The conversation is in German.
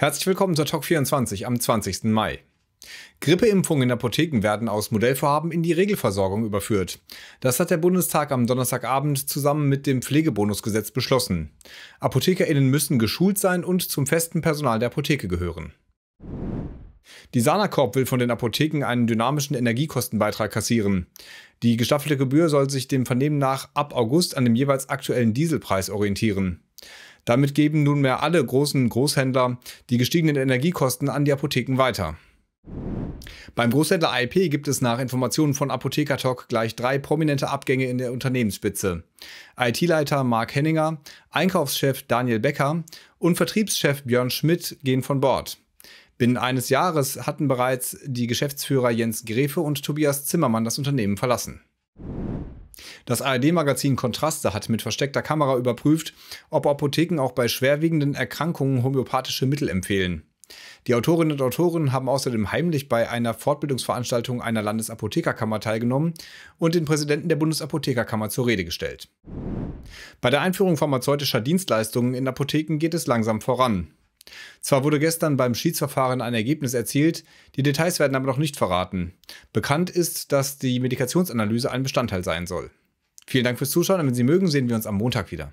Herzlich willkommen zur Talk 24 am 20. Mai. Grippeimpfungen in Apotheken werden aus Modellvorhaben in die Regelversorgung überführt. Das hat der Bundestag am Donnerstagabend zusammen mit dem Pflegebonusgesetz beschlossen. Apothekerinnen müssen geschult sein und zum festen Personal der Apotheke gehören. Die Sana Corp will von den Apotheken einen dynamischen Energiekostenbeitrag kassieren. Die gestaffelte Gebühr soll sich dem Vernehmen nach ab August an dem jeweils aktuellen Dieselpreis orientieren. Damit geben nunmehr alle großen Großhändler die gestiegenen Energiekosten an die Apotheken weiter. Beim Großhändler IP gibt es nach Informationen von Apothekertalk gleich drei prominente Abgänge in der Unternehmensspitze. IT-Leiter Mark Henninger, Einkaufschef Daniel Becker und Vertriebschef Björn Schmidt gehen von Bord. Binnen eines Jahres hatten bereits die Geschäftsführer Jens Grefe und Tobias Zimmermann das Unternehmen verlassen. Das ARD-Magazin Kontraste hat mit versteckter Kamera überprüft, ob Apotheken auch bei schwerwiegenden Erkrankungen homöopathische Mittel empfehlen. Die Autorinnen und Autoren haben außerdem heimlich bei einer Fortbildungsveranstaltung einer Landesapothekerkammer teilgenommen und den Präsidenten der Bundesapothekerkammer zur Rede gestellt. Bei der Einführung pharmazeutischer Dienstleistungen in Apotheken geht es langsam voran. Zwar wurde gestern beim Schiedsverfahren ein Ergebnis erzielt, die Details werden aber noch nicht verraten. Bekannt ist, dass die Medikationsanalyse ein Bestandteil sein soll. Vielen Dank fürs Zuschauen und wenn Sie mögen, sehen wir uns am Montag wieder.